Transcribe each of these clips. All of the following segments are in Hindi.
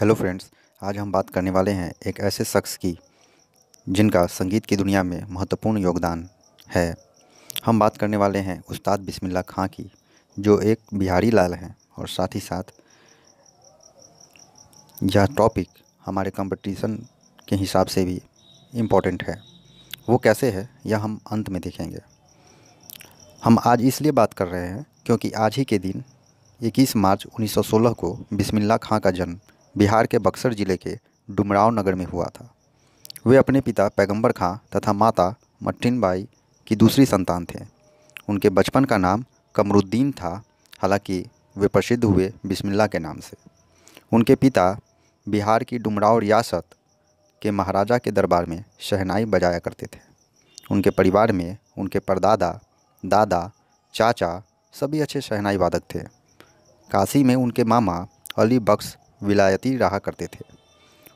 हेलो फ्रेंड्स आज हम बात करने वाले हैं एक ऐसे शख्स की जिनका संगीत की दुनिया में महत्वपूर्ण योगदान है हम बात करने वाले हैं उस्ताद बिस्मिल्ला खां की जो एक बिहारी लाल हैं और साथ ही साथ यह टॉपिक हमारे कंपटीशन के हिसाब से भी इम्पोर्टेंट है वो कैसे है यह हम अंत में देखेंगे हम आज इसलिए बात कर रहे हैं क्योंकि आज ही के दिन 21 मार्च 1916 को बिस्मिल्ला खां का जन्म बिहार के बक्सर ज़िले के डुमराव नगर में हुआ था वे अपने पिता पैगंबर खां तथा माता मट्टिन बाई की दूसरी संतान थे उनके बचपन का नाम कमरुद्दीन था हालांकि वे प्रसिद्ध हुए बिस्मिल्ला के नाम से उनके पिता बिहार की डुमराव रियासत के महाराजा के दरबार में शहनाई बजाया करते थे उनके परिवार में उनके परदादा दादा चाचा सभी अच्छे शहनाई वादक थे काशी में उनके मामा अली बख्श विलायती रहा करते थे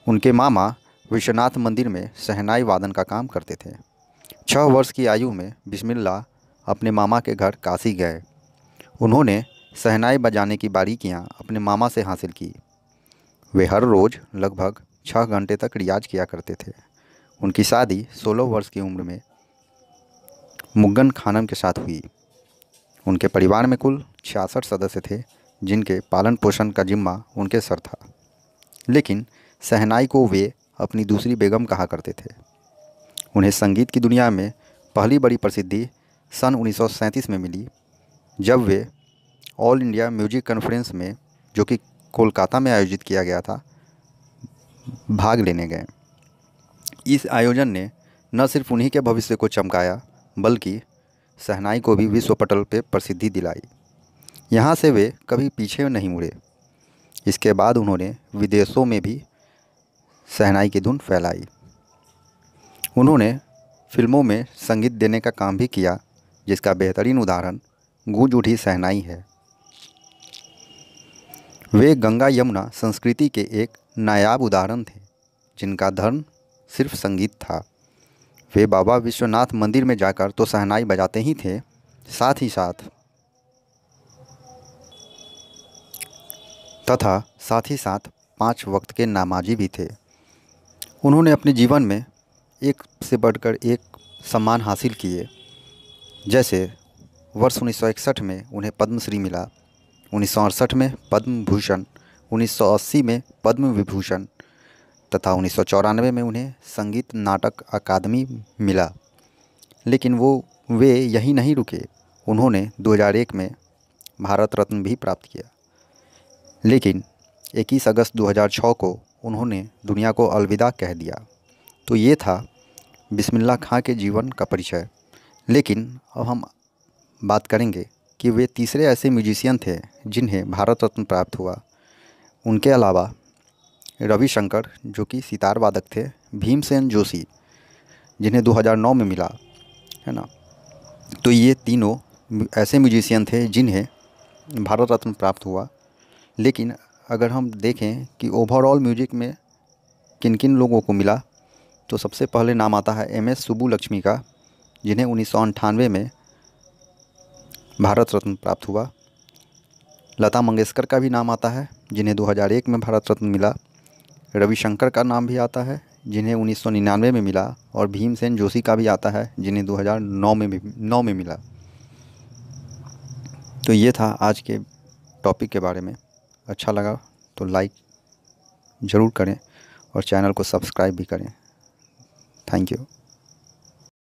उनके मामा विश्वनाथ मंदिर में सहनाई वादन का काम करते थे छः वर्ष की आयु में बिस्मिल्ला अपने मामा के घर काशी गए उन्होंने सहनाई बजाने की बारीकियाँ अपने मामा से हासिल की वे हर रोज़ लगभग छः घंटे तक रियाज किया करते थे उनकी शादी सोलह वर्ष की उम्र में मुग्गन खानम के साथ हुई उनके परिवार में कुल छियासठ सदस्य थे जिनके पालन पोषण का जिम्मा उनके सर था लेकिन सहनाई को वे अपनी दूसरी बेगम कहा करते थे उन्हें संगीत की दुनिया में पहली बड़ी प्रसिद्धि सन 1937 में मिली जब वे ऑल इंडिया म्यूजिक कॉन्फ्रेंस में जो कि कोलकाता में आयोजित किया गया था भाग लेने गए इस आयोजन ने न सिर्फ उन्हीं के भविष्य को चमकाया बल्कि सहनाई को भी विश्व पटल पर प्रसिद्धि दिलाई यहाँ से वे कभी पीछे नहीं मुड़े इसके बाद उन्होंने विदेशों में भी सहनाई की धुन फैलाई उन्होंने फिल्मों में संगीत देने का काम भी किया जिसका बेहतरीन उदाहरण गूंज उठी सहनाई है वे गंगा यमुना संस्कृति के एक नायाब उदाहरण थे जिनका धर्म सिर्फ संगीत था वे बाबा विश्वनाथ मंदिर में जाकर तो सहनाई बजाते ही थे साथ ही साथ तथा साथ ही साथ पाँच वक्त के नामाजी भी थे उन्होंने अपने जीवन में एक से बढ़कर एक सम्मान हासिल किए जैसे वर्ष उन्नीस में उन्हें पद्मश्री मिला उन्नीस में पद्म भूषण 1980 में पद्म विभूषण तथा उन्नीस में उन्हें संगीत नाटक अकादमी मिला लेकिन वो वे यहीं नहीं रुके उन्होंने 2001 में भारत रत्न भी प्राप्त किया लेकिन 21 अगस्त 2006 को उन्होंने दुनिया को अलविदा कह दिया तो ये था बिस्मिल्ला खां के जीवन का परिचय लेकिन अब हम बात करेंगे कि वे तीसरे ऐसे म्यूजिशियन थे जिन्हें भारत रत्न प्राप्त हुआ उनके अलावा रविशंकर जो कि सितार वादक थे भीमसेन जोशी जिन्हें 2009 में मिला है ना तो ये तीनों ऐसे म्यूजिशियन थे जिन्हें भारत रत्न प्राप्त हुआ लेकिन अगर हम देखें कि ओवरऑल म्यूजिक में किन किन लोगों को मिला तो सबसे पहले नाम आता है एम एस सुबू लक्ष्मी का जिन्हें उन्नीस में भारत रत्न प्राप्त हुआ लता मंगेशकर का भी नाम आता है जिन्हें 2001 में भारत रत्न मिला रविशंकर का नाम भी आता है जिन्हें 1999 में मिला और भीमसेन जोशी का भी आता है जिन्हें 2009 में नौ में मिला तो ये था आज के टॉपिक के बारे में अच्छा लगा तो लाइक ज़रूर करें और चैनल को सब्सक्राइब भी करें थैंक यू